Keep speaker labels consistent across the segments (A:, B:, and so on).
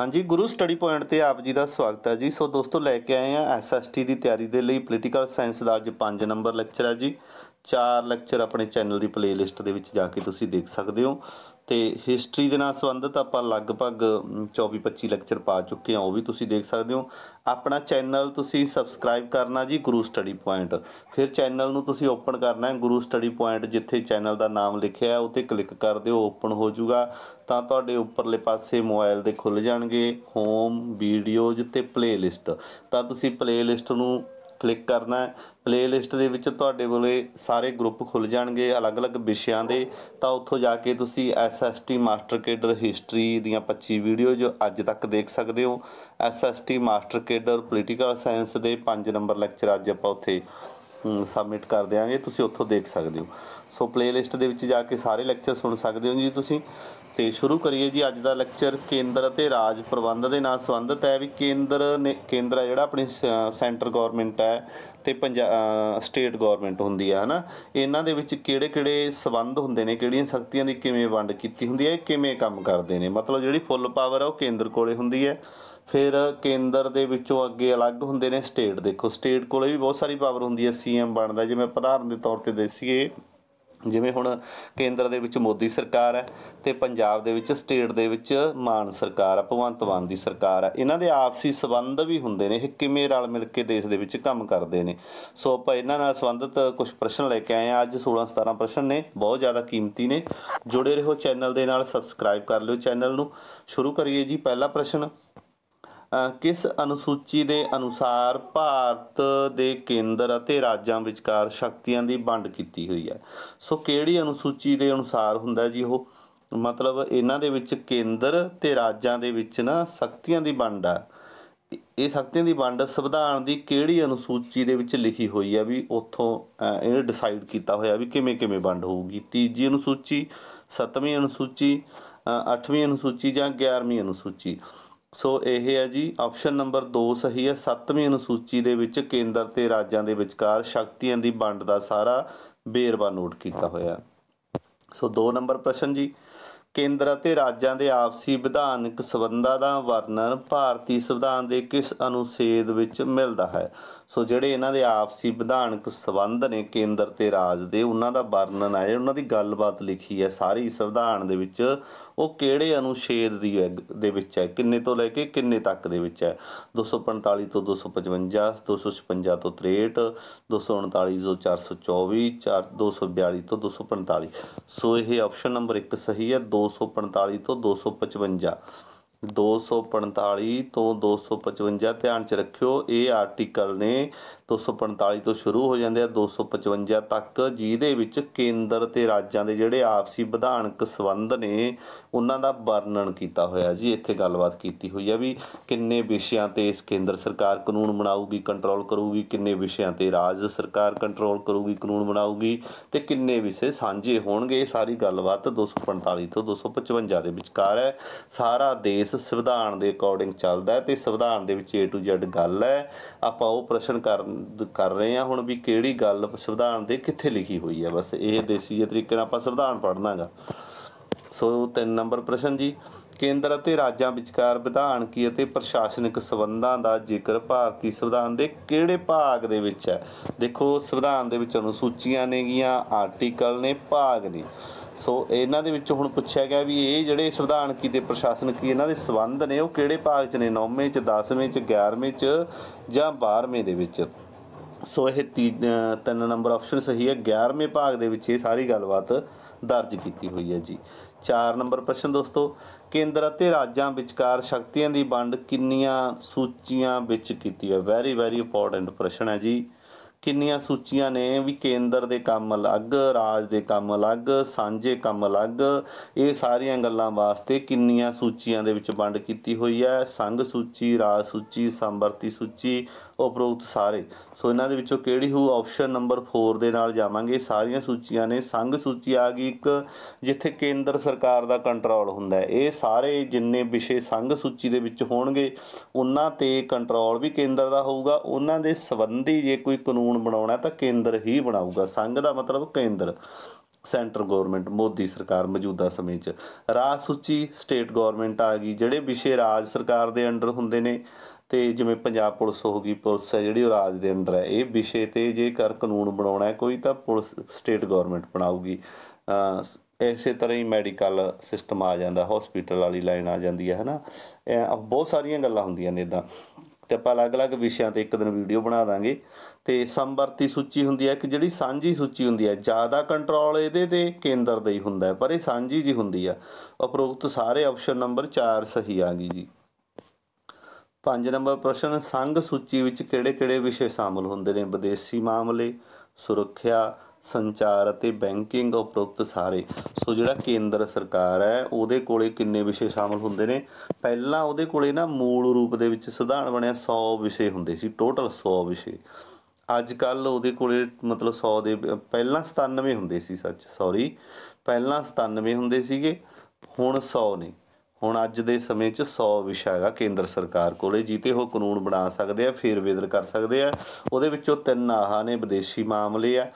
A: ਹਾਂਜੀ ਗੁਰੂ study point ਤੇ ਆਪ ਜੀ ਦਾ ਸਵਾਗਤ ਹੈ ਜੀ ਸੋ ਦੋਸਤੋ ਲੈ ਕੇ ਆਏ ਆ ਐਸਐਸਟੀ ਦੀ ਤਿਆਰੀ ਦੇ ਲਈ ਪੋਲੀਟੀਕਲ ਸਾਇੰਸ ਦਾ ਅੱਜ 5 ਨੰਬਰ ਲੈਕਚਰ ਹੈ ਜੀ ਚਾਰ ਲੈਕਚਰ ਆਪਣੇ ਚੈਨਲ ਦੀ ਪਲੇਲਿਸਟ ਦੇ ਵਿੱਚ ਜਾ ਕੇ ਤੁਸੀਂ ਦੇਖ ਸਕਦੇ ਹੋ ਤੇ ਹਿਸਟਰੀ ਦੇ ਨਾਲ ਸੰਬੰਧਿਤ ਆਪਾਂ ਲਗਭਗ 24-25 ਲੈਕਚਰ ਪਾ ਚੁੱਕੇ ਹਾਂ ਉਹ ਵੀ ਤੁਸੀਂ ਦੇਖ ਸਕਦੇ ਹੋ ਆਪਣਾ ਚੈਨਲ ਤੁਸੀਂ ਸਬਸਕ੍ਰਾਈਬ ਕਰਨਾ ਜੀ ਗੁਰੂ ਸਟੱਡੀ ਪੁਆਇੰਟ ਫਿਰ ਚੈਨਲ ਨੂੰ ਤੁਸੀਂ ਓਪਨ ਕਰਨਾ ਹੈ ਗੁਰੂ ਸਟੱਡੀ ਪੁਆਇੰਟ ਜਿੱਥੇ ਚੈਨਲ ਦਾ ਨਾਮ ਲਿਖਿਆ ਹੈ ਉੱਥੇ ਕਲਿੱਕ ਕਰ ਦਿਓ ਓਪਨ ਹੋ ਜਾਊਗਾ ਤਾਂ ਤੁਹਾਡੇ ਉੱਪਰਲੇ ਪਾਸੇ ਮੋਬਾਈਲ ਦੇ ਖੁੱਲ ਜਾਣਗੇ ਹੋਮ ਵੀਡੀਓਜ਼ ਤੇ ਪਲੇਲਿਸਟ ਤਾਂ ਤੁਸੀਂ ਪਲੇਲਿਸਟ ਨੂੰ ਕਲਿੱਕ ਕਰਨਾ ਹੈ ਪਲੇਲਿਸਟ ਦੇ ਵਿੱਚ ਤੁਹਾਡੇ ਕੋਲੇ ਸਾਰੇ ਗਰੁੱਪ ਖੁੱਲ ਜਾਣਗੇ ਅਲੱਗ-ਅਲੱਗ ਵਿਸ਼ਿਆਂ ਦੇ ਤਾਂ ਉੱਥੋਂ ਜਾ ਕੇ ਤੁਸੀਂ ਐਸਐਸਟੀ ਮਾਸਟਰ ਕੇਡਰ ਹਿਸਟਰੀ ਦੀਆਂ 25 ਵੀਡੀਓ ਜੋ ਅੱਜ ਤੱਕ ਦੇਖ ਸਕਦੇ ਹੋ SST master cadre political science ਦੇ 5 ਨੰਬਰ ਲੈਕਚਰ ਅੱਜ ਆਪਾਂ ਉੱਥੇ ਸਬਮਿਟ ਕਰ ਦਿਆਂਗੇ ਤੁਸੀਂ ਉੱਥੋਂ ਦੇਖ ਸਕਦੇ ਹੋ ਸੋ ਪਲੇਲਿਸਟ ਦੇ ਵਿੱਚ ਜਾ ਕੇ ਸਾਰੇ ਲੈਕਚਰ ਸੁਣ ਸਕਦੇ ਹੋ ਜੀ ਤੁਸੀਂ ਤੇ ਸ਼ੁਰੂ ਕਰੀਏ ਜੀ ਅੱਜ ਦਾ ਲੈਕਚਰ ਕੇਂਦਰ ਅਤੇ ਰਾਜ ਪ੍ਰਬੰਧ ਦੇ ਨਾਲ ਸੰਬੰਧਿਤ ਹੈ ਵੀ ਕੇਂਦਰ ਨੇ ਕੇਂਦਰ ਜਿਹੜਾ ਆਪਣੀ ਸੈਂਟਰ ਗਵਰਨਮੈਂਟ ਹੈ ਤੇ ਪੰਜਾਬ ਸਟੇਟ ਗਵਰਨਮੈਂਟ ਹੁੰਦੀ ਆ ਹਨਾ ਇਹਨਾਂ ਦੇ ਵਿੱਚ ਕਿਹੜੇ-ਕਿਹੜੇ ਸਬੰਧ ਹੁੰਦੇ ਨੇ ਕਿਹੜੀਆਂ ਸ਼ਕਤੀਆਂ ਦੀ ਕਿਵੇਂ ਵੰਡ ਕੀਤੀ ਹੁੰਦੀ ਹੈ ਕਿਵੇਂ ਕੰਮ ਕਰਦੇ ਨੇ ਮਤਲਬ ਜਿਹੜੀ ਫੁੱਲ ਪਾਵਰ ਆ ਉਹ ਕੇਂਦਰ ਕੋਲੇ ਹੁੰਦੀ ਹੈ ਫਿਰ ਕੇਂਦਰ ਦੇ ਵਿੱਚੋਂ ਅੱਗੇ ਅਲੱਗ ਹੁੰਦੇ ਨੇ ਸਟੇਟ ਦੇਖੋ ਸਟੇਟ ਕੋਲੇ ਵੀ ਬਹੁਤ ਸਾਰੀ ਪਾਵਰ ਹੁੰਦੀ ਹੈ ਸੀਐਮ ਬਣਦਾ ਜਿਵੇਂ ਉਦਾਹਰਨ ਦੇ ਤੌਰ ਤੇ ਦੇਸੀਏ ਜਿਵੇਂ ਹੁਣ ਕੇਂਦਰ ਦੇ ਵਿੱਚ ਮੋਦੀ ਸਰਕਾਰ ਹੈ ਤੇ ਪੰਜਾਬ ਦੇ ਵਿੱਚ ਸਟੇਟ ਦੇ ਵਿੱਚ ਮਾਨ ਸਰਕਾਰ ਆ ਭਵੰਤ ਮਾਨ ਦੀ ਸਰਕਾਰ ਆ ਇਹਨਾਂ ਦੇ ਆਪਸੀ ਸਬੰਧ ਵੀ ਹੁੰਦੇ ਨੇ ਇਹ ਕਿਵੇਂ ਰਲ ਮਿਲ ਕੇ ਦੇਸ਼ ਦੇ ਵਿੱਚ ਕੰਮ ਕਰਦੇ ਨੇ ਸੋ ਆਪਾਂ ਇਹਨਾਂ ਨਾਲ ਸੰਬੰਧਿਤ ਕੁਝ ਪ੍ਰਸ਼ਨ ਲੈ ਕੇ ਆਏ ਆ ਅੱਜ 16 17 ਪ੍ਰਸ਼ਨ ਨੇ ਬਹੁਤ ਜ਼ਿਆਦਾ ਕੀਮਤੀ ਨੇ ਜੁੜੇ ਰਹੋ ਚੈਨਲ ਦੇ ਨਾਲ ਸਬਸਕ੍ਰਾਈਬ ਕਰ ਲਿਓ ਚੈਨਲ ਨੂੰ ਸ਼ੁਰੂ ਕਰੀਏ ਜੀ ਪਹਿਲਾ ਪ੍ਰਸ਼ਨ ਕਿਸ ਅਨੁਸੂਚੀ ਦੇ ਅਨੁਸਾਰ ਭਾਰਤ ਦੇ ਕੇਂਦਰ ਅਤੇ ਰਾਜਾਂ ਵਿਚਕਾਰ ਸ਼ਕਤੀਆਂ ਦੀ ਵੰਡ ਕੀਤੀ ਹੋਈ ਹੈ ਸੋ ਕਿਹੜੀ ਅਨੁਸੂਚੀ ਦੇ ਅਨੁਸਾਰ ਹੁੰਦਾ ਜੀ ਉਹ ਮਤਲਬ ਇਹਨਾਂ ਦੇ ਵਿੱਚ ਕੇਂਦਰ ਤੇ ਰਾਜਾਂ ਦੇ ਵਿੱਚ ਨਾ ਸ਼ਕਤੀਆਂ ਦੀ ਵੰਡ ਆ ਇਹ ਸ਼ਕਤੀਆਂ ਦੀ ਵੰਡ ਸੰਵਿਧਾਨ ਦੀ ਕਿਹੜੀ ਅਨੁਸੂਚੀ ਦੇ ਵਿੱਚ ਲਿਖੀ ਹੋਈ ਹੈ ਵੀ ਉੱਥੋਂ ਇਹ ਡਿਸਾਈਡ ਕੀਤਾ ਹੋਇਆ ਵੀ ਕਿਵੇਂ ਕਿਵੇਂ ਵੰਡ ਹੋਊਗੀ ਤੀਜੀ ਅਨੁਸੂਚੀ ਸੱਤਵੀਂ ਅਨੁਸੂਚੀ ਅੱਠਵੀਂ ਅਨੁਸੂਚੀ ਜਾਂ 11ਵੀਂ ਅਨੁਸੂਚੀ ਸੋ ਇਹ ਹੈ ਜੀ ਆਪਸ਼ਨ ਨੰਬਰ 2 ਸਹੀ ਹੈ 7ਵੀਂ ਅਨੁਸੂਚੀ ਦੇ ਵਿੱਚ ਕੇਂਦਰ ਤੇ ਰਾਜਾਂ ਦੇ ਵਿਚਕਾਰ ਸ਼ਕਤੀਆਂ ਦੀ ਵੰਡ ਦਾ ਸਾਰਾ ਬੇਰਵਾ ਨੋਟ ਕੀਤਾ ਹੋਇਆ ਸੋ 2 ਨੰਬਰ ਪ੍ਰਸ਼ਨ ਜੀ ਕੇਂਦਰ ਅਤੇ ਰਾਜਾਂ ਦੇ ਆਪਸੀ ਵਿਧਾਨਕ ਸਬੰਧਾਂ ਦਾ ਵਰਣਨ ਭਾਰਤੀ ਸੰਵਿਧਾਨ ਦੇ ਕਿਸ ਅਨੁਛੇਦ ਵਿੱਚ ਮਿਲਦਾ ਹੈ ਸੋ ਜਿਹੜੇ ਇਹਨਾਂ ਦੇ ਆਪਸੀ ਵਿਧਾਨਕ ਸਬੰਧ ਨੇ ਕੇਂਦਰ ਤੇ ਰਾਜ ਦੇ ਉਹਨਾਂ ਦਾ ਵਰਣਨ ਆਏ ਉਹਨਾਂ ਦੀ ਗੱਲਬਾਤ ਲਿਖੀ ਹੈ ਸਾਰੀ ਸੰਵਿਧਾਨ ਦੇ ਵਿੱਚ ਉਹ ਕਿਹੜੇ ਅਨੁਛੇਦ ਦੀ ਦੇ ਵਿੱਚ ਹੈ ਕਿੰਨੇ ਤੋਂ ਲੈ ਕੇ ਕਿੰਨੇ ਤੱਕ ਦੇ ਵਿੱਚ ਹੈ 245 ਤੋਂ 255 256 ਤੋਂ 63 239 ਤੋਂ 424 4 242 ਤੋਂ 245 ਸੋ ਇਹ ਆਪਸ਼ਨ ਨੰਬਰ 1 ਸਹੀ ਹੈ 245 ਤੋਂ 255 245 ਤੋਂ 255 ਧਿਆਨ ਚ ਰੱਖਿਓ ਇਹ ਆਰਟੀਕਲ ਨੇ 245 ਤੋਂ ਸ਼ੁਰੂ ਹੋ ਜਾਂਦੇ ਆ 255 ਤੱਕ ਜਿਹਦੇ ਵਿੱਚ ਕੇਂਦਰ ਤੇ ਰਾਜਾਂ ਦੇ ਜਿਹੜੇ ਆਪਸੀ ਵਿਧਾਨਕ ਸੰਬੰਧ ਨੇ ਉਹਨਾਂ ਦਾ ਵਰਣਨ ਕੀਤਾ ਹੋਇਆ ਜੀ ਇੱਥੇ ਗੱਲਬਾਤ ਕੀਤੀ ਹੋਈ ਆ ਵੀ ਕਿੰਨੇ ਵਿਸ਼ਿਆਂ ਤੇ ਇਸ ਕੇਂਦਰ ਸਰਕਾਰ ਕਾਨੂੰਨ ਬਣਾਊਗੀ ਕੰਟਰੋਲ ਕਰੂਗੀ ਕਿੰਨੇ ਵਿਸ਼ਿਆਂ ਤੇ ਰਾਜ ਸਰਕਾਰ ਕੰਟਰੋਲ ਕਰੂਗੀ ਕਾਨੂੰਨ ਬਣਾਊਗੀ ਤੇ ਕਿੰਨੇ ਵਿਸ਼ੇ ਸਾਂਝੇ ਹੋਣਗੇ ਸਾਰੀ ਗੱਲਬਾਤ 245 ਤੋਂ 255 ਦੇ ਵਿਚਕਾਰ ਹੈ ਸਾਰਾ ਦੇਸ਼ ਇਸ ਸੰਵਿਧਾਨ ਦੇ ਅਕੋਰਡਿੰਗ ਚੱਲਦਾ ਹੈ ਤੇ ਸੰਵਿਧਾਨ ਦੇ ਵਿੱਚ A to Z ਗੱਲ ਹੈ ਆਪਾਂ ਉਹ ਪ੍ਰਸ਼ਨ ਕਰ ਰਹੇ ਹਾਂ ਹੁਣ ਵੀ ਕਿਹੜੀ ਗੱਲ ਸੰਵਿਧਾਨ ਦੇ ਕਿੱਥੇ ਲਿਖੀ ਹੋਈ ਹੈ ਬਸ ਇਹ ਦੇਸੀ ਤਰੀਕੇ ਨਾਲ ਆਪਾਂ ਸੰਵਿਧਾਨ ਪੜ੍ਹਨਾਗਾ ਸੋ ਤਿੰਨ ਨੰਬਰ ਪ੍ਰਸ਼ਨ ਜੀ ਕੇਂਦਰ ਅਤੇ ਰਾਜਾਂ ਵਿਚਕਾਰ ਵਿਧਾਨ ਕੀ ਅਤੇ ਪ੍ਰਸ਼ਾਸਨਿਕ ਸਬੰਧਾਂ ਦਾ ਜ਼ਿਕਰ ਭਾਰਤੀ ਸੰਵਿਧਾਨ ਦੇ ਕਿਹੜੇ ਭਾਗ ਦੇ ਵਿੱਚ ਹੈ ਦੇਖੋ ਸੰਵਿਧਾਨ ਦੇ ਵਿੱਚ ਅਨੁਸੂਚੀਆਂ ਨੇਗੀਆਂ ਆਰਟੀਕਲ ਨੇ ਭਾਗ ਨੇ ਸੋ ਇਹਨਾਂ ਦੇ ਵਿੱਚ ਹੁਣ ਪੁੱਛਿਆ ਗਿਆ ਵੀ ਇਹ ਜਿਹੜੇ ਕੀ ਤੇ ਕੀ ਇਹਨਾਂ ਦੇ ਸੰਬੰਧ ਨੇ ਉਹ ਕਿਹੜੇ ਭਾਗ 'ਚ ਨੇ 9ਵੇਂ 'ਚ 10ਵੇਂ 'ਚ 11ਵੇਂ 'ਚ ਜਾਂ 12ਵੇਂ ਦੇ ਵਿੱਚ ਸੋ ਇਹ ਤਿੰਨ ਨੰਬਰ ਆਪਸ਼ਨ ਸਹੀ ਹੈ 11ਵੇਂ ਭਾਗ ਦੇ ਵਿੱਚ ਇਹ ਸਾਰੀ ਗੱਲਬਾਤ ਦਰਜ ਕੀਤੀ ਹੋਈ ਹੈ ਜੀ 4 ਨੰਬਰ ਪ੍ਰਸ਼ਨ ਦੋਸਤੋ ਕੇਂਦਰ ਅਤੇ ਰਾਜਾਂ ਵਿਚਕਾਰ ਸ਼ਕਤੀਆਂ ਦੀ ਵੰਡ ਕਿੰਨੀਆਂ ਸੂਚੀਆਂ ਵਿੱਚ ਕੀਤੀ ਹੈ ਵੈਰੀ ਵੈਰੀ ਇੰਪੋਰਟੈਂਟ ਪ੍ਰਸ਼ਨ ਹੈ ਜੀ ਕਿੰਨੀਆਂ ਸੂਚੀਆਂ ਨੇ ਵੀ ਕੇਂਦਰ ਦੇ ਕੰਮ ਅਲੱਗ ਰਾਜ ਦੇ ਕੰਮ ਅਲੱਗ ਸਾਂਝੇ ਕੰਮ ਅਲੱਗ ਇਹ ਸਾਰੀਆਂ ਗੱਲਾਂ ਵਾਸਤੇ ਕਿੰਨੀਆਂ ਸੂਚੀਆਂ ਦੇ ਵਿੱਚ ਵੰਡ ਕੀਤੀ ਹੋਈ ਹੈ ਸੰਘ ਸੂਚੀ ਰਾਜ ਸੂਚੀ ਸੰਵਰਤੀ ਸੂਚੀ ਉਪਰੋਕਤ ਸਾਰੇ ਸੋ ਇਹਨਾਂ ਦੇ ਵਿੱਚੋਂ ਕਿਹੜੀ ਹੋਊ ਆਪਸ਼ਨ ਨੰਬਰ 4 ਦੇ ਨਾਲ ਜਾਵਾਂਗੇ ਸਾਰੀਆਂ ਸੂਚੀਆਂ ਨੇ ਸੰਘ ਸੂਚੀ ਆ ਗਈ ਇੱਕ ਜਿੱਥੇ ਕੇਂਦਰ ਸਰਕਾਰ ਦਾ ਕੰਟਰੋਲ ਹੁੰਦਾ ਹੈ ਇਹ ਸਾਰੇ ਜਿੰਨੇ ਵਿਸ਼ੇ ਸੰਘ ਸੂਚੀ ਦੇ ਵਿੱਚ ਹੋਣਗੇ ਉਹਨਾਂ ਤੇ ਕੰਟਰੋਲ ਵੀ ਕੇਂਦਰ ਦਾ ਹੋਊਗਾ ਉਹਨਾਂ ਦੇ ਸੰਬੰਧੀ ਜੇ ਕੋਈ ਕਾਨੂੰਨ ਬਣਾਉਣਾ ਤਾਂ ਕੇਂਦਰ ਹੀ ਬਣਾਊਗਾ ਸੰਘ ਦਾ ਮਤਲਬ ਕੇਂਦਰ ਸੈਂਟਰ ਗਵਰਨਮੈਂਟ ਮੋਦੀ ਸਰਕਾਰ ਮੌਜੂਦਾ ਸਮੇਂ 'ਚ ਰਾਜ ਸੂਚੀ ਸਟੇਟ ਗਵਰਨਮੈਂਟ ਆ ਗਈ ਜਿਹੜੇ ਵਿਸ਼ੇ ਰਾਜ ਸਰਕਾਰ ਦੇ ਅੰਡਰ ਹੁੰਦੇ ਨੇ ਤੇ ਜਿਵੇਂ ਪੰਜਾਬ ਪੁਲਿਸ ਹੋ ਗਈ ਪੁਲਿਸ ਹੈ ਜਿਹੜੀ ਉਹ ਰਾਜ ਦੇ ਅੰਡਰ ਹੈ ਇਹ ਵਿਸ਼ੇ ਤੇ ਜੇਕਰ ਕਾਨੂੰਨ ਬਣਾਉਣਾ ਹੈ ਕੋਈ ਤਾਂ ਪੁਲਿਸ ਸਟੇਟ ਗਵਰਨਮੈਂਟ ਬਣਾਊਗੀ ਐਸੇ ਤਰ੍ਹਾਂ ਹੀ ਮੈਡੀਕਲ ਸਿਸਟਮ ਆ ਜਾਂਦਾ ਹਸਪੀਟਲ ਵਾਲੀ ਲਾਈਨ ਆ ਜਾਂਦੀ ਹੈ ਹਨਾ ਬਹੁਤ ਸਾਰੀਆਂ ਗੱਲਾਂ ਹੁੰਦੀਆਂ ਨੇ ਇਦਾਂ ਤੇ ਆਪਾਂ ਅਲੱਗ-ਅਲੱਗ ਵਿਸ਼ਿਆਂ ਤੇ ਇੱਕ ਦਿਨ ਵੀਡੀਓ ਬਣਾ ਦਾਂਗੇ ਤੇ ਸੰਵਰਤੀ ਸੂਚੀ ਹੁੰਦੀ ਹੈ ਕਿ ਜਿਹੜੀ ਸਾਂਝੀ ਸੂਚੀ ਹੁੰਦੀ ਹੈ ਜ਼ਿਆਦਾ ਕੰਟਰੋਲ ਇਹਦੇ ਤੇ ਕੇਂਦਰ ਦੇ ਹੀ ਹੁੰਦਾ ਪਰ ਇਹ ਸਾਂਝੀ ਜੀ ਹੁੰਦੀ ਆ ਉਪਰੋਕਤ ਸਾਰੇ ਆਪਸ਼ਨ ਨੰਬਰ 4 ਸਹੀ ਆ ਗਈ ਜੀ ਪੰਜ ਨੰਬਰ ਪ੍ਰਸ਼ਨ ਸੰਘ ਸੂਚੀ ਵਿੱਚ ਕਿਹੜੇ-ਕਿਹੜੇ ਵਿਸ਼ੇ ਸ਼ਾਮਲ ਹੁੰਦੇ ਨੇ ਵਿਦੇਸ਼ੀ ਮਾਮਲੇ ਸੁਰੱਖਿਆ ਸੰਚਾਰ ਅਤੇ ਬੈਂਕਿੰਗ ਉਪਰੋਕਤ ਸਾਰੇ ਸੋ ਜਿਹੜਾ ਕੇਂਦਰ ਸਰਕਾਰ ਹੈ ਉਹਦੇ ਕੋਲੇ ਕਿੰਨੇ ਵਿਸ਼ੇ ਸ਼ਾਮਲ ਹੁੰਦੇ ਨੇ ਪਹਿਲਾਂ ਉਹਦੇ ਕੋਲੇ ਨਾ ਮੂਲ ਰੂਪ ਦੇ ਵਿੱਚ ਸਿਧਾਨ ਬਣਿਆ 100 ਵਿਸ਼ੇ ਹੁੰਦੇ ਸੀ ਟੋਟਲ 100 ਵਿਸ਼ੇ ਅੱਜ ਕੱਲ ਉਹਦੇ ਕੋਲੇ ਮਤਲਬ 100 ਦੇ ਪਹਿਲਾਂ 97 ਹੁੰਦੇ ਸੀ ਸੱਚ ਸੌਰੀ ਪਹਿਲਾਂ 97 ਹੁੰਦੇ ਸੀਗੇ ਹੁਣ 100 ਨੇ ਹੁਣ ਅੱਜ ਦੇ ਸਮੇਂ 'ਚ 100 ਵਿਸ਼ਾ ਹੈਗਾ ਕੇਂਦਰ ਸਰਕਾਰ ਕੋਲੇ ਜੀਤੇ ਉਹ ਕਾਨੂੰਨ ਬਣਾ ਸਕਦੇ ਆ ਫੇਰ ਵੇਦਲ ਕਰ ਸਕਦੇ ਆ ਉਹਦੇ ਵਿੱਚੋਂ ਤਿੰਨ ਆਹਾ ਨੇ ਵਿਦੇਸ਼ੀ ਮਾਮਲੇ ਆ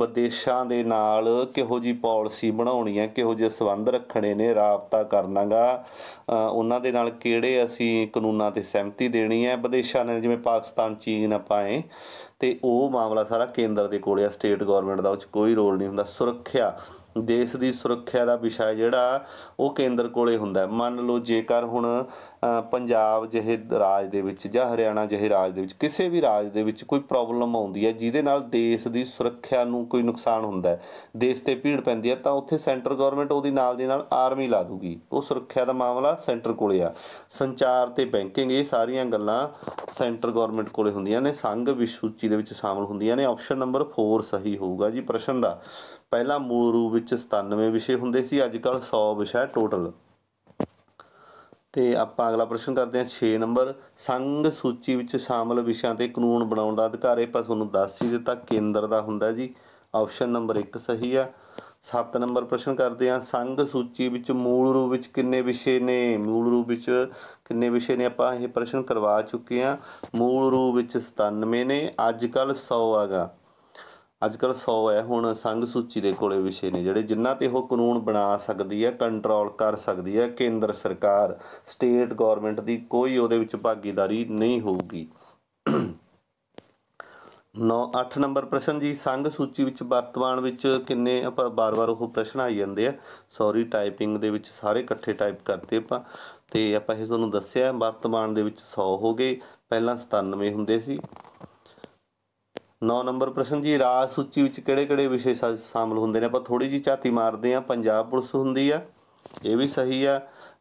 A: ਵਿਦੇਸ਼ਾਂ ਦੇ ਨਾਲ ਕਿਹੋ ਜੀ ਪਾਲਿਸੀ ਬਣਾਉਣੀ ਹੈ ਕਿਹੋ ਜੇ ਸਬੰਧ ਰੱਖਣੇ ਨੇ ਰਾਬਤਾ ਕਰਨਾਗਾ ਉਹਨਾਂ ਦੇ ਨਾਲ ਕਿਹੜੇ ਅਸੀਂ ਕਾਨੂੰਨਾਂ ਤੇ ਸਹਿਮਤੀ ਦੇਣੀ ਹੈ ਵਿਦੇਸ਼ਾਂ ਨੇ ਜਿਵੇਂ ਪਾਕਿਸਤਾਨ ਚੀਨ ਆਪਾਂ ਤੇ ਉਹ ਮਾਮਲਾ ਸਾਰਾ ਕੇਂਦਰ ਦੇ ਕੋਲ ਹੈ ਸਟੇਟ ਗਵਰਨਮੈਂਟ ਦਾ ਉਹ ਚ ਕੋਈ ਰੋਲ ਨਹੀਂ ਹੁੰਦਾ ਸੁਰੱਖਿਆ ਦੇਸ਼ ਦੀ ਸੁਰੱਖਿਆ ਦਾ ਵਿਸ਼ਾ ਜਿਹੜਾ ਉਹ ਕੇਂਦਰ ਕੋਲੇ ਹੁੰਦਾ ਮੰਨ ਲਓ ਜੇਕਰ ਹੁਣ ਪੰਜਾਬ ਜਿਹੇ ਰਾਜ ਦੇ ਵਿੱਚ ਜਾਂ ਹਰਿਆਣਾ ਜਿਹੇ ਰਾਜ ਦੇ ਵਿੱਚ ਕਿਸੇ ਵੀ ਰਾਜ ਦੇ ਵਿੱਚ ਕੋਈ ਪ੍ਰੋਬਲਮ ਆਉਂਦੀ ਹੈ ਜਿਹਦੇ ਨਾਲ ਦੇਸ਼ ਦੀ ਸੁਰੱਖਿਆ ਨੂੰ ਕੋਈ ਨੁਕਸਾਨ ਹੁੰਦਾ ਹੈ ਦੇਸ਼ ਤੇ ਭੀੜ ਪੈਂਦੀ ਹੈ ਤਾਂ ਉੱਥੇ ਸੈਂਟਰ ਗਵਰਨਮੈਂਟ ਉਹਦੀ ਨਾਲ ਦੇ ਨਾਲ ਆਰਮੀ ਲਾ ਦੂਗੀ ਉਹ ਸੁਰੱਖਿਆ ਦਾ ਮਾਮਲਾ ਸੈਂਟਰ ਕੋਲੇ ਆ ਸੰਚਾਰ ਤੇ ਬੈਂਕਿੰਗ ਇਹ ਸਾਰੀਆਂ ਗੱਲਾਂ ਸੈਂਟਰ ਗਵਰਨਮੈਂਟ ਕੋਲੇ ਹੁੰਦੀਆਂ ਨੇ ਸੰਘ ਵਿਸੂਚੀ ਦੇ ਵਿੱਚ ਸ਼ਾਮਲ ਹੁੰਦੀਆਂ ਨੇ ਆਪਸ਼ਨ ਨੰਬਰ 4 ਸਹੀ ਹੋਊਗਾ ਜੀ ਪ੍ਰਸ਼ਨ ਦਾ ਪਹਿਲਾ ਮੂਲ ਰੂਪ ਵਿੱਚ 97 ਵਿਸ਼ੇ ਹੁੰਦੇ ਸੀ ਅੱਜ ਕੱਲ 100 ਵਿਸ਼ਾ ਟੋਟਲ ਤੇ ਆਪਾਂ ਅਗਲਾ ਪ੍ਰਸ਼ਨ ਕਰਦੇ ਹਾਂ 6 ਨੰਬਰ ਸੰਘ ਸੂਚੀ ਵਿੱਚ ਸ਼ਾਮਲ ਵਿਸ਼ਿਆਂ ਤੇ ਕਾਨੂੰਨ ਬਣਾਉਣ ਦਾ ਅਧਿਕਾਰ ਇਹ ਪਾ ਤੁਹਾਨੂੰ ਦੱਸ ਹੀ ਦਿੱਤਾ ਕੇਂਦਰ ਦਾ ਹੁੰਦਾ ਜੀ ਆਪਸ਼ਨ ਨੰਬਰ 1 ਸਹੀ ਆ 7 ਨੰਬਰ ਪ੍ਰਸ਼ਨ ਕਰਦੇ ਹਾਂ ਸੰਘ ਸੂਚੀ ਵਿੱਚ ਮੂਲ ਰੂਪ ਵਿੱਚ ਕਿੰਨੇ ਵਿਸ਼ੇ ਨੇ ਮੂਲ ਰੂਪ ਵਿੱਚ ਕਿੰਨੇ ਵਿਸ਼ੇ ਨੇ ਆਪਾਂ ਇਹ ਪ੍ਰਸ਼ਨ ਕਰਵਾ ਚੁੱਕੇ ਹਾਂ ਮੂਲ ਰੂਪ ਵਿੱਚ 97 ਨੇ ਅੱਜ ਕੱਲ 100 ਆਗਾ ਅੱਜ ਕੱਲ 100 ਹੈ ਹੁਣ ਸੰਘ ਸੂਚੀ ਦੇ ਕੋਲੇ ਵਿਸ਼ੇ ਨੇ ਜਿਹੜੇ ਜਿੰਨਾ ਤੇ ਉਹ ਕਾਨੂੰਨ ਬਣਾ ਸਕਦੀ ਹੈ ਕੰਟਰੋਲ ਕਰ ਸਕਦੀ ਹੈ ਕੇਂਦਰ ਸਰਕਾਰ ਸਟੇਟ ਗਵਰਨਮੈਂਟ ਦੀ ਕੋਈ ਉਹਦੇ ਵਿੱਚ ਭਾਗੀਦਾਰੀ ਨਹੀਂ ਹੋਊਗੀ 9 8 ਨੰਬਰ ਪ੍ਰਸ਼ਨ ਜੀ ਸੰਘ ਸੂਚੀ ਵਿੱਚ ਵਰਤਮਾਨ ਵਿੱਚ ਕਿੰਨੇ ਆਪਾਂ ਬਾਰ-ਬਾਰ ਉਹ ਪ੍ਰਸ਼ਨ ਆਈ ਜਾਂਦੇ ਆ ਸੌਰੀ ਟਾਈਪਿੰਗ ਦੇ ਵਿੱਚ ਸਾਰੇ ਇਕੱਠੇ ਟਾਈਪ ਕਰਦੇ ਆਪਾਂ ਤੇ ਆਪਾਂ ਇਹ ਤੁਹਾਨੂੰ ਦੱਸਿਆ ਵਰਤਮਾਨ ਦੇ ਵਿੱਚ 100 ਹੋ ਗਏ ਪਹਿਲਾਂ 97 ਹੁੰਦੇ ਸੀ 9 ਨੰਬਰ ਪ੍ਰਸ਼ਨ ਜੀ ਰਾਜ ਸੂਚੀ ਵਿੱਚ ਕਿਹੜੇ-ਕਿਹੜੇ ਵਿਸ਼ੇ ਸ਼ਾਮਲ ਹੁੰਦੇ ਨੇ ਆਪਾਂ ਥੋੜੀ ਜੀ ਝਾਤੀ ਮਾਰਦੇ ਆ ਪੰਜਾਬ ਪੁਲਿਸ ਹੁੰਦੀ ਆ ਇਹ ਵੀ ਸਹੀ ਆ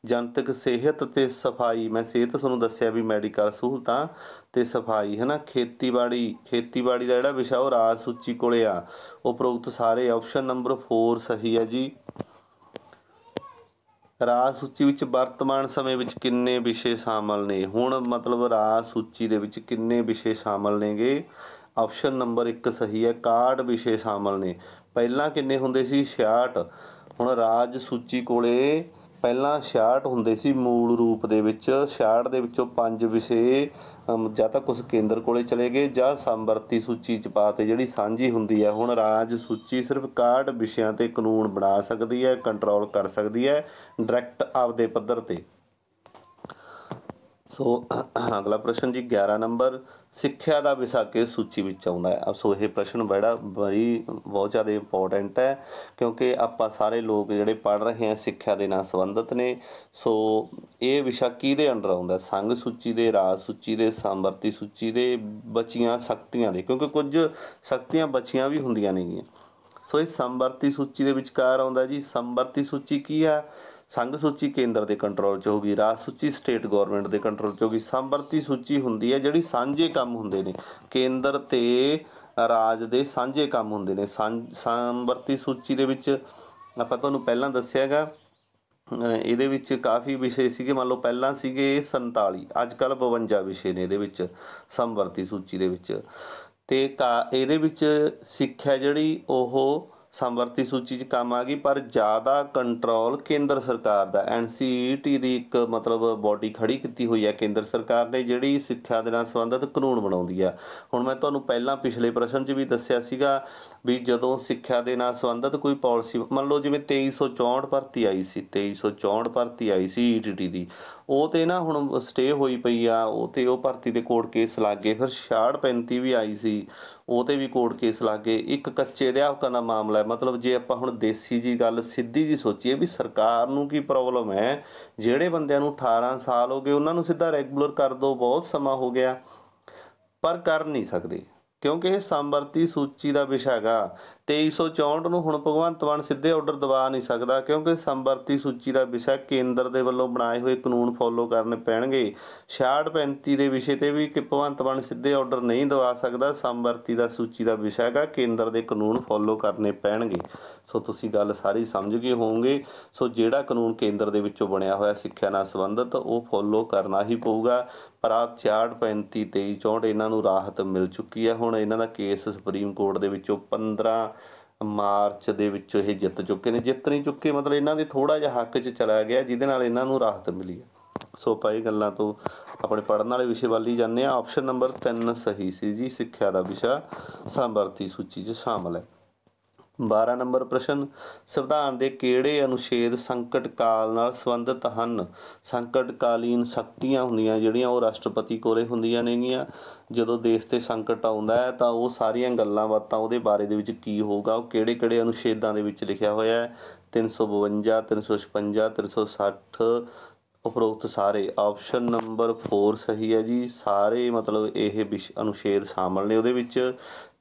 A: ਜਨਤਕ ਸਿਹਤ ਤੇ ਸਫਾਈ ਮੈਂ ਸਿਹਤ ਤੁਹਾਨੂੰ ਦੱਸਿਆ ਵੀ ਮੈਡੀਕਲ ਸਹੂਲਤਾਂ ਤੇ ਸਫਾਈ ਹੈ ਨਾ ਖੇਤੀਬਾੜੀ ਖੇਤੀਬਾੜੀ ਦਾ ਜਿਹੜਾ ਵਿਸ਼ਾ ਉਹ ਰਾਜ ਸੂਚੀ ਕੋਲੇ ਆ ਉਪਰੋਕਤ ਸਾਰੇ ਆਪਸ਼ਨ ਨੰਬਰ 4 ਸਹੀ ਆ ਜੀ ਰਾਜ ਸੂਚੀ ਵਿੱਚ ਵਰਤਮਾਨ ਸਮੇਂ ਵਿੱਚ ਕਿੰਨੇ ਵਿਸ਼ੇ ਸ਼ਾਮਲ ਨੇ ਹੁਣ ਮਤਲਬ ਰਾਜ ਸੂਚੀ ਦੇ ਵਿੱਚ ਕਿੰਨੇ ਵਿਸ਼ੇ ਸ਼ਾਮਲ ਨੇਗੇ ਆਪਸ਼ਨ ਨੰਬਰ 1 ਸਹੀ ਹੈ ਕਾਰਡ ਵਿਸ਼ੇ ਸ਼ਾਮਲ ਨੇ ਪਹਿਲਾਂ ਕਿੰਨੇ ਹੁੰਦੇ ਸੀ 66 ਹੁਣ ਰਾਜ ਸੂਚੀ ਕੋਲੇ ਪਹਿਲਾਂ 66 ਹੁੰਦੇ ਸੀ ਮੂਲ ਰੂਪ ਦੇ ਵਿੱਚ 66 ਦੇ ਵਿੱਚੋਂ ਪੰਜ ਵਿਸ਼ੇ ਜਾਂ ਤਾਂ ਕੁਝ ਕੇਂਦਰ ਕੋਲੇ ਚਲੇ ਗਏ ਜਾਂ ਸੰਵਰਤੀ ਸੂਚੀ ਚ ਪਾਤੇ ਜਿਹੜੀ ਸਾਂਝੀ ਹੁੰਦੀ ਹੈ ਹੁਣ ਰਾਜ ਸੂਚੀ ਸਿਰਫ ਕਾਰਡ ਵਿਸ਼ਿਆਂ ਤੇ ਕਾਨੂੰਨ ਬਣਾ ਸਕਦੀ ਹੈ ਕੰਟਰੋਲ ਕਰ ਸਕਦੀ ਹੈ ਡਾਇਰੈਕਟ ਆਪਦੇ ਪੱਧਰ ਤੇ ਸੋ ਅਗਲਾ ਪ੍ਰਸ਼ਨ ਜੀ 11 ਨੰਬਰ ਸਿੱਖਿਆ ਦਾ ਵਿਸ਼ਾ ਕਿਸ ਸੂਚੀ ਵਿੱਚ ਆਉਂਦਾ ਹੈ ਸੋ ਇਹ ਪ੍ਰਸ਼ਨ ਬੜਾ ਬੜੀ ਬਹੁਤ ਜ਼ਿਆਦਾ ਇੰਪੋਰਟੈਂਟ ਹੈ ਕਿਉਂਕਿ ਆਪਾਂ ਸਾਰੇ ਲੋਕ ਜਿਹੜੇ ਪੜ ਰਹੇ ਹਾਂ ਸਿੱਖਿਆ ਦੇ ਨਾਲ ਸੰਬੰਧਿਤ ਨੇ ਸੋ ਇਹ ਵਿਸ਼ਾ ਕਿਹਦੇ ਅੰਡਰ ਆਉਂਦਾ ਸੰਗ ਸੂਚੀ ਦੇ ਰਾਜ ਸੂਚੀ ਦੇ ਸਮਵਰਤੀ ਸੂਚੀ ਦੇ ਬਚੀਆਂ ਸ਼ਕਤੀਆਂ ਦੇ ਕਿਉਂਕਿ ਕੁਝ ਸ਼ਕਤੀਆਂ ਬਚੀਆਂ ਵੀ ਹੁੰਦੀਆਂ ਨੇਗੀਆਂ ਸੋ ਇਹ ਸਮਵਰਤੀ ਸੂਚੀ ਦੇ ਵਿਚਕਾਰ ਆਉਂਦਾ ਜੀ ਸਮਵਰਤੀ ਸੂਚੀ ਕੀ ਆ ਸੰਘ ਸੂਚੀ ਕੇਂਦਰ ਦੇ ਕੰਟਰੋਲ 'ਚ ਹੋਗੀ ਰਾਜ ਸੂਚੀ ਸਟੇਟ ਗਵਰਨਮੈਂਟ ਦੇ ਕੰਟਰੋਲ 'ਚ ਹੋਗੀ ਸਮਵਰਤੀ ਸੂਚੀ ਹੁੰਦੀ ਹੈ ਜਿਹੜੀ ਸਾਂਝੇ ਕੰਮ ਹੁੰਦੇ ਨੇ ਕੇਂਦਰ ਤੇ ਰਾਜ ਦੇ ਸਾਂਝੇ ਕੰਮ ਹੁੰਦੇ ਨੇ ਸਮਵਰਤੀ ਸੂਚੀ ਦੇ ਵਿੱਚ ਆਪਾਂ ਤੁਹਾਨੂੰ ਪਹਿਲਾਂ ਦੱਸਿਆਗਾ ਇਹਦੇ ਵਿੱਚ ਕਾਫੀ ਵਿਸ਼ੇ ਸੀਗੇ ਮੰਨ ਲਓ ਪਹਿਲਾਂ ਸੀਗੇ 47 ਅੱਜ ਕੱਲ 52 ਵਿਸ਼ੇ ਨੇ ਇਹਦੇ ਵਿੱਚ ਸਮਵਰਤੀ ਸੂਚੀ ਦੇ ਵਿੱਚ ਤੇ ਇਹਦੇ ਵਿੱਚ ਸਿੱਖਿਆ ਜਿਹੜੀ ਉਹ ਸੰਵਰਤੀ ਸੂਚੀ 'ਚ ਕੰਮ ਆ ਗਈ ਪਰ ਜ਼ਿਆਦਾ ਕੰਟਰੋਲ ਕੇਂਦਰ ਸਰਕਾਰ ਦਾ ਐਨਸੀਈਟੀ e ਦੀ ਇੱਕ ਮਤਲਬ ਬਾਡੀ ਖੜੀ ਕੀਤੀ ਹੋਈ ਹੈ ਕੇਂਦਰ ਸਰਕਾਰ ਨੇ ਜਿਹੜੀ ਸਿੱਖਿਆ ਦੇ ਨਾਲ ਸੰਬੰਧਿਤ ਕਾਨੂੰਨ ਬਣਾਉਂਦੀ ਆ ਹੁਣ ਮੈਂ ਤੁਹਾਨੂੰ ਪਹਿਲਾਂ ਪਿਛਲੇ ਪ੍ਰਸ਼ਨ 'ਚ ਵੀ ਦੱਸਿਆ ਸੀਗਾ ਵੀ ਜਦੋਂ ਸਿੱਖਿਆ ਦੇ ਨਾਲ ਸੰਬੰਧਿਤ ਕੋਈ ਪਾਲਿਸੀ ਮੰਨ ਲਓ ਜਿਵੇਂ 2364 ਭਰਤੀ ਆਈ ਸੀ 2364 ਭਰਤੀ ਆਈ ਸੀ ਈਟੀਟੀ e ਦੀ ਉਹ ਤੇ ਨਾ ਹੁਣ ਸਟੇ ਹੋਈ ਪਈ ਆ ਉਹ ਤੇ ਉਹ ਭਰਤੀ ਦੇ ਕੋਰਟ ਕੇਸ ਲੱਗੇ ਫਿਰ 6635 ਵੀ ਆਈ ਸੀ ਉਹਤੇ ਵੀ ਕੋਰਟ ਕੇਸ ਲੱਗੇ ਇੱਕ ਕੱਚੇ ਅਧਿਆਪਕਾਂ ਦਾ ਮਾਮਲਾ ਹੈ ਮਤਲਬ ਜੇ ਆਪਾਂ ਹੁਣ ਦੇਸੀ ਜੀ ਗੱਲ ਸਿੱਧੀ ਜੀ ਸੋਚੀਏ ਵੀ ਸਰਕਾਰ ਨੂੰ ਕੀ ਪ੍ਰੋਬਲਮ ਹੈ ਜਿਹੜੇ ਬੰਦਿਆਂ ਨੂੰ 18 ਸਾਲ ਹੋ ਗਏ ਉਹਨਾਂ ਨੂੰ ਸਿੱਧਾ ਰੈਗੂਲਰ ਕਰ ਦੋ ਬਹੁਤ ਸਮਾਂ ਹੋ ਗਿਆ ਪਰ ਕਰ ਨਹੀਂ ਸਕਦੇ ਕਿਉਂਕਿ ਇਹ ਸੰਵਰਤੀ ਸੂਚੀ ਦਾ ਵਿਸ਼ਾ ਹੈਗਾ 2364 ਨੂੰ ਹੁਣ ਭਗਵੰਤ ਮਾਨ ਸਿੱਧੇ ਆਰਡਰ ਦਵਾ ਨਹੀਂ ਸਕਦਾ ਕਿਉਂਕਿ ਸੰਵਰਤੀ ਸੂਚੀ ਦਾ ਵਿਸ਼ਾ ਕੇਂਦਰ ਦੇ ਵੱਲੋਂ ਬਣਾਏ ਹੋਏ ਕਾਨੂੰਨ ਫੋਲੋ ਕਰਨੇ ਪੈਣਗੇ 6635 ਦੇ ਵਿਸ਼ੇ ਤੇ ਵੀ ਕਿ ਭਗਵੰਤ ਮਾਨ ਸਿੱਧੇ ਆਰਡਰ ਨਹੀਂ ਦਵਾ ਸਕਦਾ ਸੰਵਰਤੀ ਦਾ ਸੂਚੀ ਦਾ ਵਿਸ਼ਾ ਹੈਗਾ ਕੇਂਦਰ ਦੇ ਕਾਨੂੰਨ ਫੋਲੋ ਕਰਨੇ ਪੈਣਗੇ ਸੋ ਤੁਸੀਂ ਗੱਲ ਸਾਰੀ ਸਮਝ ਗਏ ਹੋਵੋਗੇ ਸੋ ਜਿਹੜਾ ਕਾਨੂੰਨ ਕੇਂਦਰ ਦੇ ਵਿੱਚੋਂ ਬਣਿਆ ਹੋਇਆ ਸਿੱਖਿਆ ਨਾਲ ਸੰਬੰਧਿਤ ਉਹ ਫੋਲੋ ਕਰਨਾ ਹੀ ਪਊਗਾ ਪਰ ਆ 6635 2364 ਇਹਨਾਂ ਨੂੰ ਰਾਹਤ ਮਿਲ ਚੁੱਕੀ ਹੈ ਹੁਣ ਇਹਨਾਂ ਦਾ ਕੇਸ ਸੁਪਰੀਮ ਕੋਰਟ ਦੇ ਵਿੱਚੋਂ 15 ਮਾਰਚ ਦੇ ਵਿੱਚ ਇਹ ਜਿੱਤ ਚੁੱਕੇ ਨੇ ਜਿੱਤ ਨਹੀਂ ਚੁੱਕੇ ਮਤਲਬ ਇਹਨਾਂ ਦੇ ਥੋੜਾ ਜਿਹਾ ਹੱਕ 'ਚ ਚਲਾ ਗਿਆ ਜਿਹਦੇ ਨਾਲ ਇਹਨਾਂ ਨੂੰ ਰਾਹਤ ਮਿਲੀ ਹੈ ਸੋ ਪਾਈ ਗੱਲਾਂ ਤੋਂ ਆਪਣੇ ਪੜਨ ਵਾਲੇ ਵਿਸ਼ੇ ਵੱਲ ਹੀ ਜਾਂਦੇ ਆ ਆਪਸ਼ਨ ਨੰਬਰ 3 ਸਹੀ ਸੀ ਜੀ ਸਿੱਖਿਆ ਦਾ ਵਿਸ਼ਾ ਸੰਵਰਤੀ ਸੂਚੀ 'ਚ ਸ਼ਾਮਲ ਹੈ 12 ਨੰਬਰ ਪ੍ਰਸ਼ਨ ਸੰਵਿਧਾਨ ਦੇ ਕਿਹੜੇ ਅਨੁਛੇਦ ਸੰਕਟ ਕਾਲ ਨਾਲ ਸੰਬੰਧਿਤ ਹਨ ਸੰਕਟਕਾਲੀਨ ਸ਼ਕਤੀਆਂ ਹੁੰਦੀਆਂ ਜਿਹੜੀਆਂ ਉਹ ਰਾਸ਼ਟਰਪਤੀ ਕੋਲੇ ਹੁੰਦੀਆਂ ਨੇਗੀਆਂ ਜਦੋਂ ਦੇਸ਼ ਤੇ ਸੰਕਟ ਆਉਂਦਾ ਹੈ ਤਾਂ ਉਹ ਸਾਰੀਆਂ ਗੱਲਾਂ ਬਾਤਾਂ ਉਹਦੇ ਬਾਰੇ ਦੇ ਵਿੱਚ ਕੀ ਹੋਊਗਾ ਉਹ ਕਿਹੜੇ-ਕਿਹੜੇ ਅਨੁਛੇਦਾਂ ਦੇ ਵਿੱਚ ਲਿਖਿਆ ਹੋਇਆ ਹੈ 352 356 360 ਉਪਰੋਕਤ ਸਾਰੇ ਆਪਸ਼ਨ ਨੰਬਰ 4 ਸਹੀ ਹੈ ਜੀ ਸਾਰੇ ਮਤਲਬ ਇਹ ਅਨੁਛੇਦ ਸ਼ਾਮਲ ਨੇ ਉਹਦੇ ਵਿੱਚ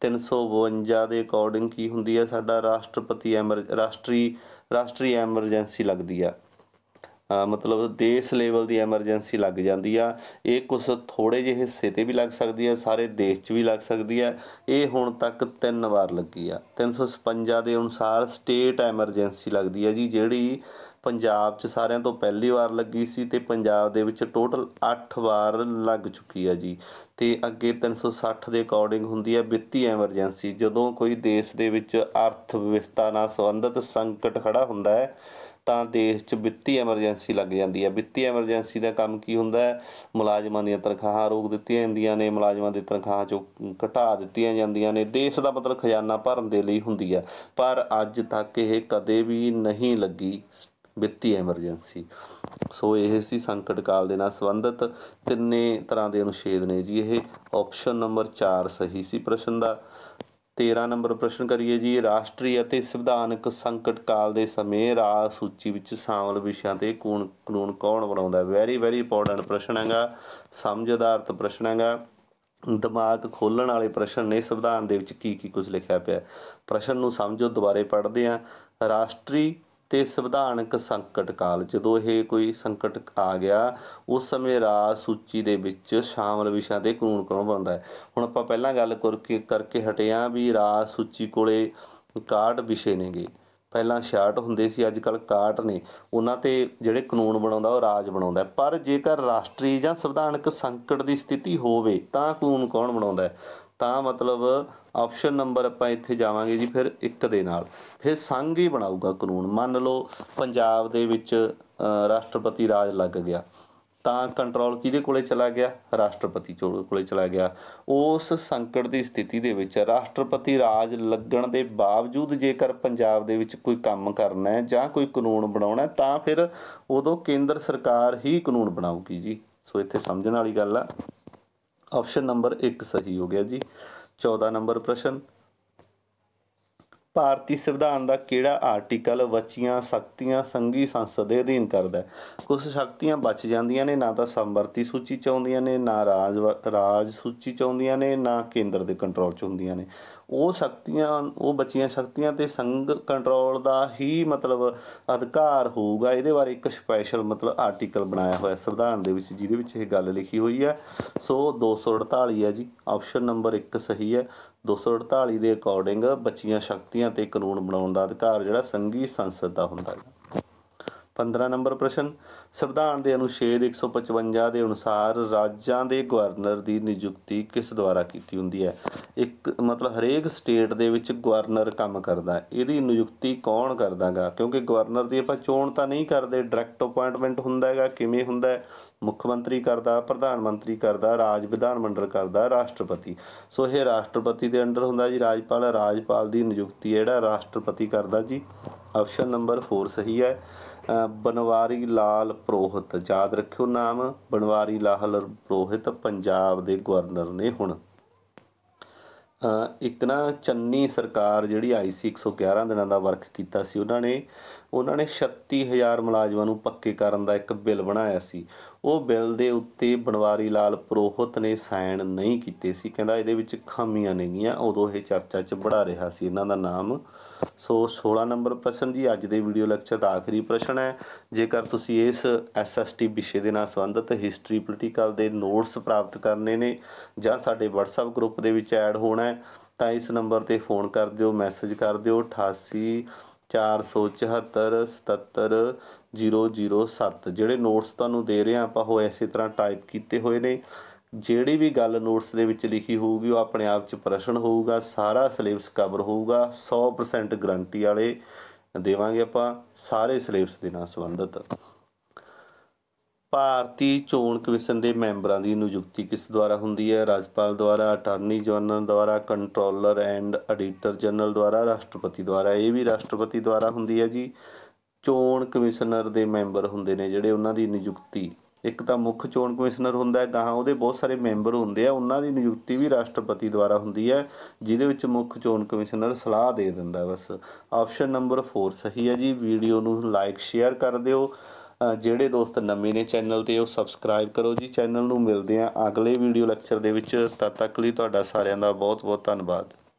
A: 352 ਦੇ ਅਕੋਰਡਿੰਗ ਕੀ ਹੁੰਦੀ ਹੈ ਸਾਡਾ ਰਾਸ਼ਟਰਪਤੀ ਐਮਰ ਰਾਸ਼ਟਰੀ ਰਾਸ਼ਟਰੀ ਐਮਰਜੈਂਸੀ ਲੱਗਦੀ ਆ ਮਤਲਬ ਦੇਸ਼ ਲੈਵਲ ਦੀ ਐਮਰਜੈਂਸੀ ਲੱਗ ਜਾਂਦੀ ਆ ਇਹ ਕੁਝ ਥੋੜੇ ਜਿਹੇ ਹਿੱਸੇ ਤੇ ਵੀ ਲੱਗ ਸਕਦੀ ਆ ਸਾਰੇ ਦੇਸ਼ 'ਚ ਵੀ ਲੱਗ ਸਕਦੀ ਆ ਇਹ ਹੁਣ ਤੱਕ ਤਿੰਨ ਵਾਰ ਲੱਗੀ ਆ 356 ਦੇ ਅਨੁਸਾਰ ਸਟੇਟ ਐਮਰਜੈਂਸੀ ਲੱਗਦੀ ਆ ਜੀ ਜਿਹੜੀ ਪੰਜਾਬ 'ਚ ਸਾਰਿਆਂ ਤੋਂ ਪਹਿਲੀ ਵਾਰ ਲੱਗੀ ਸੀ ਤੇ ਪੰਜਾਬ ਦੇ ਵਿੱਚ ਟੋਟਲ 8 ਵਾਰ ਲੱਗ ਚੁੱਕੀ ਆ ਜੀ ਤੇ ਅੱਗੇ 360 ਦੇ ਅਕੋਰਡਿੰਗ ਹੁੰਦੀ ਆ ਵਿੱਤੀ ਐਮਰਜੈਂਸੀ ਜਦੋਂ ਕੋਈ ਦੇਸ਼ ਦੇ ਵਿੱਚ ਅਰਥ ਵਿਵਸਥਾ ਨਾਲ ਸੰਬੰਧਿਤ ਸੰਕਟ ਖੜਾ ਹੁੰਦਾ ਹੈ ਤਾਂ ਦੇਸ਼ 'ਚ ਵਿੱਤੀ ਐਮਰਜੈਂਸੀ ਲੱਗ ਜਾਂਦੀ ਹੈ ਵਿੱਤੀ ਐਮਰਜੈਂਸੀ ਦਾ ਕੰਮ ਕੀ ਹੁੰਦਾ ਹੈ ਮੁਲਾਜ਼ਮਾਂ ਦੀਆਂ ਤਨਖਾਹਾਂ ਰੋਕ ਦਿੱਤੀਆਂ ਜਾਂਦੀਆਂ ਨੇ ਮੁਲਾਜ਼ਮਾਂ ਦੀ ਤਨਖਾਹਾਂ 'ਚੋਂ ਘਟਾ ਦਿੱਤੀਆਂ ਜਾਂਦੀਆਂ ਨੇ ਦੇਸ਼ ਦਾ ਮਤਲਬ ਖਜ਼ਾਨਾ ਭਰਨ ਦੇ ਲਈ ਹੁੰਦੀ ਹੈ ਪਰ ਅੱਜ ਤੱਕ ਇਹ ਕਦੇ ਵੀ ਨਹੀਂ ਲੱਗੀ ਵਿੱਤੀ ਐਮਰਜੈਂਸੀ ਸੋ ਇਹ ਸੀ ਸੰਕਟ ਕਾਲ ਦੇ ਨਾਲ ਸੰਬੰਧਿਤ ਤਿੰਨੇ ਤਰ੍ਹਾਂ ਦੇ ਅਨੁਛੇਦ ਨੇ ਜੀ ਇਹ ਆਪਸ਼ਨ ਨੰਬਰ 4 ਸਹੀ ਸੀ ਪ੍ਰਸ਼ਨ ਦਾ 13 ਨੰਬਰ ਪ੍ਰਸ਼ਨ ਕਰੀਏ ਜੀ ਰਾਸ਼ਟਰੀ ਅਤੇ ਸੰਵਿਧਾਨਕ ਸੰਕਟ ਕਾਲ ਦੇ ਸਮੇਂ ਰਾਜ ਸੂਚੀ ਵਿੱਚ ਸ਼ਾਮਲ ਵਿਸ਼ਿਆਂ ਤੇ ਕੌਣ ਕਾਨੂੰਨ ਕੌਣ ਬਣਾਉਂਦਾ ਵੈਰੀ ਵੈਰੀ ਇੰਪੋਰਟੈਂਟ ਪ੍ਰਸ਼ਨ ਹੈਗਾ ਸਮਝਦਾਰਤ ਪ੍ਰਸ਼ਨ ਹੈਗਾ ਦਿਮਾਗ ਖੋਲਣ ਵਾਲੇ ਪ੍ਰਸ਼ਨ ਨੇ ਸੰਵਿਧਾਨ ਦੇ ਵਿੱਚ ਕੀ ਕੀ ਕੁਝ ਲਿਖਿਆ ਪਿਆ ਪ੍ਰਸ਼ਨ ਨੂੰ ਸਮਝੋ ਦੁਬਾਰੇ ਪੜ੍ਹਦੇ ਆ ਰਾਸ਼ਟਰੀ ਤੇ ਸੰਵਿਧਾਨਕ ਸੰਕਟ ਕਾਲ ਜਦੋਂ ਇਹ ਕੋਈ ਸੰਕਟ ਆ ਗਿਆ ਉਸ ਸਮੇਂ ਰਾਜ ਸੂਚੀ ਦੇ ਵਿੱਚ ਸ਼ਾਮਲ ਵਿਸ਼ਾ ਤੇ ਕਾਨੂੰਨ ਕੌਣ ਬਣਦਾ ਹੈ ਹੁਣ ਆਪਾਂ ਪਹਿਲਾਂ ਗੱਲ ਕਰਕੇ ਕਰਕੇ ਹਟਿਆ ਵੀ ਰਾਜ ਸੂਚੀ ਕੋਲੇ 61 ਵਿਸ਼ੇ ਨੇਗੇ ਪਹਿਲਾਂ 66 ਹੁੰਦੇ ਸੀ ਅੱਜ ਕੱਲ 61 ਨੇ ਉਹਨਾਂ ਤੇ ਜਿਹੜੇ ਕਾਨੂੰਨ ਬਣਾਉਂਦਾ ਉਹ ਰਾਜ ਬਣਾਉਂਦਾ ਪਰ ਜੇਕਰ ਰਾਸ਼ਟਰੀ ਜਾਂ ਸੰਵਿਧਾਨਕ ਸੰਕਟ ਦੀ ਸਥਿਤੀ ਹੋਵੇ ਤਾਂ ਕਾਨੂੰਨ ਕੌਣ ਬਣਾਉਂਦਾ ਤਾਂ ਮਤਲਬ ਆਪਸ਼ਨ ਨੰਬਰ ਆਪਾਂ ਇੱਥੇ ਜਾਵਾਂਗੇ ਜੀ ਫਿਰ 1 ਦੇ ਨਾਲ ਫਿਰ ਸੰਘ ਹੀ ਬਣਾਊਗਾ ਕਾਨੂੰਨ ਮੰਨ ਲਓ ਪੰਜਾਬ ਦੇ ਵਿੱਚ ਰਾਸ਼ਟਰਪਤੀ ਰਾਜ ਲੱਗ ਗਿਆ ਤਾਂ ਕੰਟਰੋਲ ਕਿਹਦੇ ਕੋਲੇ ਚਲਾ ਗਿਆ ਰਾਸ਼ਟਰਪਤੀ ਕੋਲੇ ਚਲਾ ਗਿਆ ਉਸ ਸੰਕਟ ਦੀ ਸਥਿਤੀ ਦੇ ਵਿੱਚ ਰਾਸ਼ਟਰਪਤੀ ਰਾਜ ਲੱਗਣ ਦੇ ਬਾਵਜੂਦ ਜੇਕਰ ਪੰਜਾਬ ਦੇ ਵਿੱਚ ਕੋਈ ਕੰਮ ਕਰਨਾ ਹੈ ਜਾਂ ਕੋਈ ਕਾਨੂੰਨ ਬਣਾਉਣਾ ਤਾਂ ਫਿਰ ਉਦੋਂ ਕੇਂਦਰ ਸਰਕਾਰ ਹੀ ਕਾਨੂੰਨ ਬਣਾਊਗੀ ਜੀ ਸੋ ਇੱਥੇ ਸਮਝਣ ਵਾਲੀ ਗੱਲ ਆ ਆਪਸ਼ਨ ਨੰਬਰ 1 ਸਹੀ ਹੋ ਗਿਆ ਜੀ 14 ਨੰਬਰ ਪ੍ਰਸ਼ਨ ਭਾਰਤੀ ਸੰਵਿਧਾਨ ਦਾ ਕਿਹੜਾ ਆਰਟੀਕਲ ਬਚੀਆਂ ਸ਼ਕਤੀਆਂ ਸੰਘੀ ਸੰਸਦ ਦੇ ਅਧੀਨ ਕਰਦਾ ਕੁਝ ਸ਼ਕਤੀਆਂ ਬਚ ਜਾਂਦੀਆਂ ਨੇ ਨਾ ਤਾਂ ਸੰਵਰਤੀ ਸੂਚੀ ਚ ਆਉਂਦੀਆਂ ਨੇ ਨਾ ਰਾਜ ਰਾਜ ਸੂਚੀ ਚ ਆਉਂਦੀਆਂ ਨੇ ਨਾ ਕੇਂਦਰ ਦੇ ਕੰਟਰੋਲ ਚ ਹੁੰਦੀਆਂ ਨੇ ਉਹ ਸ਼ਕਤੀਆਂ ਉਹ ਬਚੀਆਂ ਸ਼ਕਤੀਆਂ ਤੇ ਸੰਘ ਕੰਟਰੋਲ ਦਾ ਹੀ ਮਤਲਬ ਅਧਿਕਾਰ ਹੋਊਗਾ ਇਹਦੇ ਬਾਰੇ ਇੱਕ ਸਪੈਸ਼ਲ ਮਤਲਬ ਆਰਟੀਕਲ ਬਣਾਇਆ ਹੋਇਆ ਸੰਵਿਧਾਨ ਦੇ ਵਿੱਚ ਜਿਹਦੇ ਵਿੱਚ ਇਹ ਗੱਲ ਲਿਖੀ ਹੋਈ ਹੈ ਸੋ 248 ਹੈ ਜੀ ਆਪਸ਼ਨ ਨੰਬਰ 1 ਸਹੀ ਹੈ 248 ਦੇ ਅਕੋਰਡਿੰਗ ਬੱਚੀਆਂ ਸ਼ਕਤੀਆਂ ਤੇ ਕਾਨੂੰਨ ਬਣਾਉਣ ਦਾ ਅਧਿਕਾਰ ਜਿਹੜਾ ਸੰਘੀ ਸੰਸਦ ਦਾ ਹੁੰਦਾ ਹੈ 15 ਨੰਬਰ ਪ੍ਰਸ਼ਨ ਸੰਵਿਧਾਨ ਦੇ ਅਨੁਛੇਦ 155 ਦੇ ਅਨੁਸਾਰ ਰਾਜਾਂ ਦੇ ਗਵਰਨਰ ਦੀ ਨਿਯੁਕਤੀ ਕਿਸ ਦੁਆਰਾ ਕੀਤੀ ਹੁੰਦੀ ਹੈ ਇੱਕ ਮਤਲਬ ਹਰੇਕ ਸਟੇਟ ਦੇ ਵਿੱਚ ਗਵਰਨਰ ਕੰਮ ਕਰਦਾ ਹੈ ਇਹਦੀ ਨਿਯੁਕਤੀ ਕੌਣ ਕਰਦਾਗਾ ਕਿਉਂਕਿ ਗਵਰਨਰ ਦੀ ਆਪਾਂ ਚੋਣ ਤਾਂ ਨਹੀਂ ਕਰਦੇ ਡਾਇਰੈਕਟ ਅਪਾਇੰਟਮੈਂਟ ਹੁੰਦਾ ਹੈਗਾ ਕਿਵੇਂ ਹੁੰਦਾ ਮੁੱਖ ਮੰਤਰੀ ਕਰਦਾ ਪ੍ਰਧਾਨ ਮੰਤਰੀ ਕਰਦਾ ਰਾਜ ਵਿਧਾਨ ਮੰਡਲ ਕਰਦਾ ਰਾਸ਼ਟਰਪਤੀ ਸੋ ਇਹ ਰਾਸ਼ਟਰਪਤੀ ਦੇ ਅੰਡਰ ਹੁੰਦਾ ਜੀ ਰਾਜਪਾਲ ਰਾਜਪਾਲ ਦੀ ਨਿਯੁਕਤੀ ਜਿਹੜਾ ਰਾਸ਼ਟਰਪਤੀ ਕਰਦਾ ਜੀ ਆਪਸ਼ਨ ਨੰਬਰ 4 ਸਹੀ ਹੈ ਬਨਵਾਰੀ ਲਾਲ ਪ੍ਰੋਹਿਤ ਯਾਦ ਰੱਖਿਓ ਨਾਮ ਬਨਵਾਰੀ ਲਾਲ ਪ੍ਰੋਹਿਤ ਪੰਜਾਬ ਦੇ ਗਵਰਨਰ ਨੇ ਹੁਣ ਇੱਕ ਨਾ ਚੰਨੀ ਸਰਕਾਰ ਜਿਹੜੀ ਆਈ ਸੀ 111 ਦਿਨਾਂ ਦਾ ਵਰਕ ਕੀਤਾ ਸੀ ਉਹਨਾਂ ਨੇ ਉਹਨਾਂ ਨੇ 36000 ਮੁਲਾਜ਼ਮਾਂ ਨੂੰ ਪੱਕੇ ਕਰਨ ਦਾ ਇੱਕ ਬਿੱਲ ਬਣਾਇਆ ਸੀ ਉਹ ਬਿੱਲ ਦੇ ਉੱਤੇ ਬਣਵਾਰੀ ਲਾਲ ਪ੍ਰੋਹਤ ਨੇ ਸਾਈਨ ਨਹੀਂ ਕੀਤੇ ਸੀ ਕਹਿੰਦਾ ਇਹਦੇ ਵਿੱਚ ਖਾਮੀਆਂ ਨੇਗੀਆਂ ਉਦੋਂ ਇਹ ਚਰਚਾ 'ਚ ਬੜਾ ਰਿਹਾ ਸੀ ਇਹਨਾਂ ਦਾ ਨਾਮ ਸੋ 16 ਨੰਬਰ ਪ੍ਰਸ਼ਨ ਜੀ ਅੱਜ ਦੇ ਵੀਡੀਓ ਲੈਕਚਰ ਦਾ ਆਖਰੀ ਪ੍ਰਸ਼ਨ ਹੈ ਜੇਕਰ ਤੁਸੀਂ ਇਸ ਐਸਐਸਟੀ ਵਿਸ਼ੇ ਦੇ ਨਾਲ ਸੰਬੰਧਿਤ ਹਿਸਟਰੀ ਪੋਲੀਟੀਕਲ ਦੇ ਨੋਟਸ ਪ੍ਰਾਪਤ ਕਰਨੇ ਨੇ ਜਾਂ ਸਾਡੇ WhatsApp ਗਰੁੱਪ ਦੇ ਵਿੱਚ ਐਡ ਹੋਣਾ ਹੈ ਤਾਂ ਇਸ ਨੰਬਰ ਤੇ ਫੋਨ ਕਰ ਦਿਓ ਮੈਸੇਜ ਕਰ ਦਿਓ 88 474 77 007 ਜਿਹੜੇ ਨੋਟਸ ਤੁਹਾਨੂੰ ਦੇ ਰਹੇ ਆ ਆਪਾਂ ਉਹ ਐਸੀ ਤਰ੍ਹਾਂ ਟਾਈਪ ਕੀਤੇ ਹੋਏ ਨੇ ਜਿਹੜੀ ਵੀ ਗੱਲ ਨੋਟਸ ਦੇ ਵਿੱਚ ਲਿਖੀ ਹੋਊਗੀ ਉਹ ਆਪਣੇ ਆਪ 'ਚ ਪ੍ਰਸ਼ਨ ਹੋਊਗਾ ਸਾਰਾ ਸਿਲੇਬਸ ਕਵਰ ਹੋਊਗਾ 100% ਗਾਰੰਟੀ ਵਾਲੇ ਦੇਵਾਂਗੇ ਆਪਾਂ ਸਾਰੇ ਸਿਲੇਬਸ ਦੇ ਨਾਲ ਸੰਬੰਧਿਤ ਭਾਰਤੀ ਚੋਣ ਕਮਿਸ਼ਨ ਦੇ ਮੈਂਬਰਾਂ ਦੀ ਨਿਯੁਕਤੀ ਕਿਸ ਦੁਆਰਾ ਹੁੰਦੀ ਹੈ ਰਾਜਪਾਲ ਦੁਆਰਾ ਅਟਾਰਨੀ ਜਨਰਲ ਦੁਆਰਾ ਕੰਟਰੋਲਰ ਐਂਡ ਐਡੀਟਰ ਜਨਰਲ ਦੁਆਰਾ ਰਾਸ਼ਟਰਪਤੀ ਦੁਆਰਾ ਇਹ ਵੀ ਰਾਸ਼ਟਰਪਤੀ ਦੁਆਰਾ ਹੁੰਦੀ ਹੈ ਜੀ ਚੋਣ ਕਮਿਸ਼ਨਰ ਦੇ ਮੈਂਬਰ ਹੁੰਦੇ ਨੇ ਜਿਹੜੇ ਉਹਨਾਂ ਦੀ ਨਿਯੁਕਤੀ ਇੱਕ ਤਾਂ ਮੁੱਖ ਚੋਣ ਕਮਿਸ਼ਨਰ ਹੁੰਦਾ ਹੈ ਗਾਹਾਂ ਉਹਦੇ ਬਹੁਤ ਸਾਰੇ ਮੈਂਬਰ ਹੁੰਦੇ ਆ ਉਹਨਾਂ ਦੀ ਨਿਯੁਕਤੀ ਵੀ ਰਾਸ਼ਟਰਪਤੀ ਦੁਆਰਾ ਹੁੰਦੀ ਹੈ ਜਿਹਦੇ ਵਿੱਚ ਮੁੱਖ ਚੋਣ ਕਮਿਸ਼ਨਰ ਸਲਾਹ ਦੇ ਦਿੰਦਾ ਬਸ ਆਪਸ਼ਨ ਨੰਬਰ 4 ਸਹੀ ਹੈ ਜੀ ਵੀਡੀਓ ਨੂੰ ਲਾਈਕ ਸ਼ੇਅਰ ਕਰ ਦਿਓ ਜਿਹੜੇ ਦੋਸਤ ਨਵੇਂ ਨੇ ਚੈਨਲ ਤੇ ਉਹ ਸਬਸਕ੍ਰਾਈਬ ਕਰੋ ਜੀ ਚੈਨਲ ਨੂੰ ਮਿਲਦੇ ਆ ਅਗਲੇ ਵੀਡੀਓ ਲੈਕਚਰ ਦੇ ਵਿੱਚ ਤਦ ਤੱਕ ਲਈ ਤੁਹਾਡਾ ਸਾਰਿਆਂ ਦਾ ਬਹੁਤ ਬਹੁਤ ਧੰਨਵਾਦ